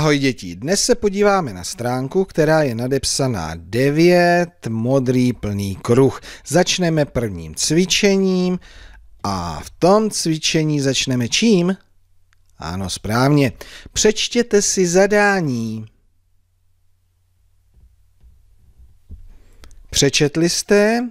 Ahoj děti, dnes se podíváme na stránku, která je nadepsaná 9, modrý plný kruh. Začneme prvním cvičením a v tom cvičení začneme čím? Ano, správně. Přečtěte si zadání. Přečetli jste?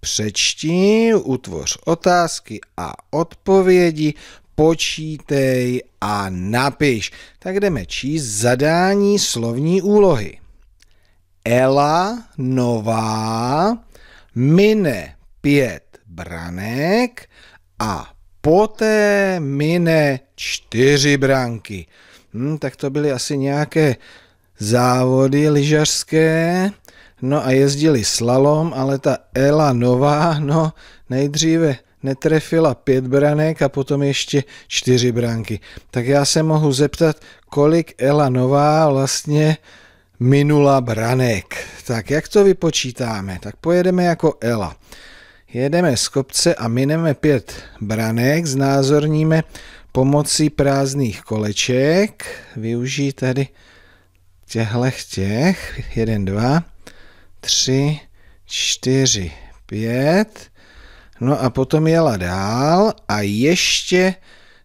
Přečti, utvoř otázky a odpovědi, počítej a napiš. Tak jdeme číst zadání slovní úlohy. Ela nová mine pět branek a poté mine čtyři branky. Hm, tak to byly asi nějaké závody lyžařské. No a jezdili slalom, ale ta Ela nová, no nejdříve netrefila pět branek a potom ještě čtyři branky. Tak já se mohu zeptat, kolik Ela Nová vlastně minula branek. Tak jak to vypočítáme? Tak pojedeme jako Ela. Jedeme z kopce a mineme pět branek, znázorníme pomocí prázdných koleček. Využij tady těchto těch. Jeden, dva, tři, čtyři, pět. No a potom jela dál a ještě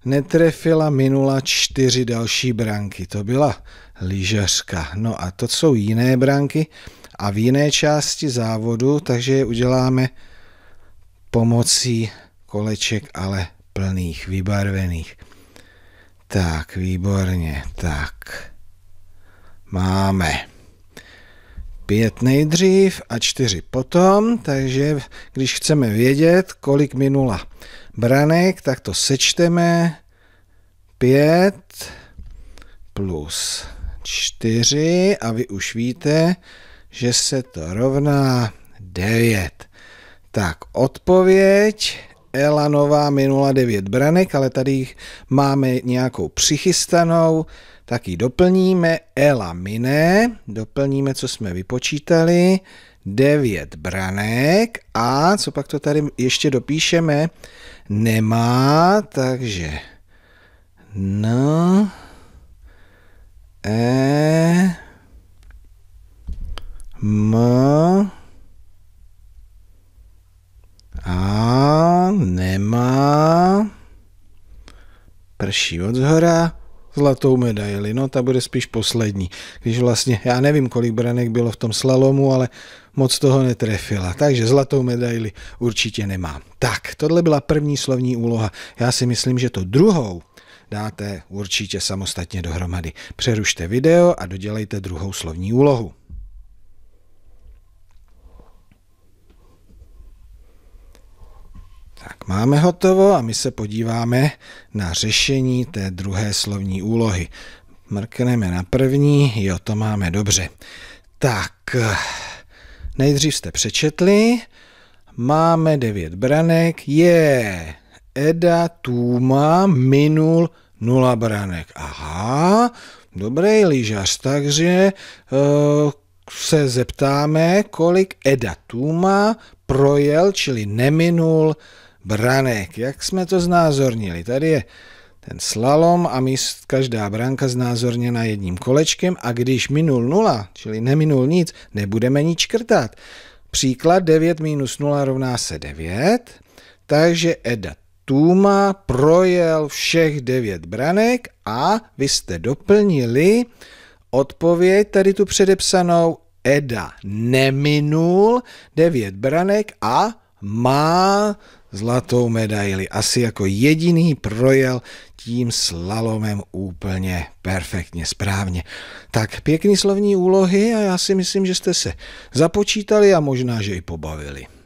netrefila minula čtyři další branky. To byla lyžařka. No a to jsou jiné branky a v jiné části závodu, takže je uděláme pomocí koleček, ale plných, vybarvených. Tak, výborně, tak. Máme pět nejdřív a čtyři potom, takže když chceme vědět, kolik minula branek, tak to sečteme 5 plus 4 a vy už víte, že se to rovná 9. Tak odpověď Elanová minula 9 branek, ale tady jich máme nějakou přichystanou, tak ji doplníme. Ela mine, doplníme, co jsme vypočítali, 9 branek a co pak to tady ještě dopíšeme? Nemá, takže na starší od zhora, zlatou medaili, no ta bude spíš poslední. Když vlastně, já nevím, kolik branek bylo v tom slalomu, ale moc toho netrefila, takže zlatou medaili určitě nemám. Tak, tohle byla první slovní úloha. Já si myslím, že to druhou dáte určitě samostatně dohromady. Přerušte video a dodělejte druhou slovní úlohu. Tak máme hotovo a my se podíváme na řešení té druhé slovní úlohy. Mrkneme na první, jo, to máme dobře. Tak, nejdřív jste přečetli, máme devět branek, je, Eda Tuma minul nula branek. Aha, dobrý lyžař, takže uh, se zeptáme, kolik Eda Tuma projel, čili neminul branek. Jak jsme to znázornili? Tady je ten slalom a míst každá branka znázorněna jedním kolečkem a když minul nula, čili neminul nic, nebudeme nic škrtat. Příklad 9 minus 0 rovná se 9, takže Eda Tuma projel všech 9 branek a vy jste doplnili odpověď tady tu předepsanou Eda neminul 9 branek a má zlatou medaili. Asi jako jediný projel tím slalomem úplně perfektně, správně. Tak pěkný slovní úlohy a já si myslím, že jste se započítali a možná, že i pobavili.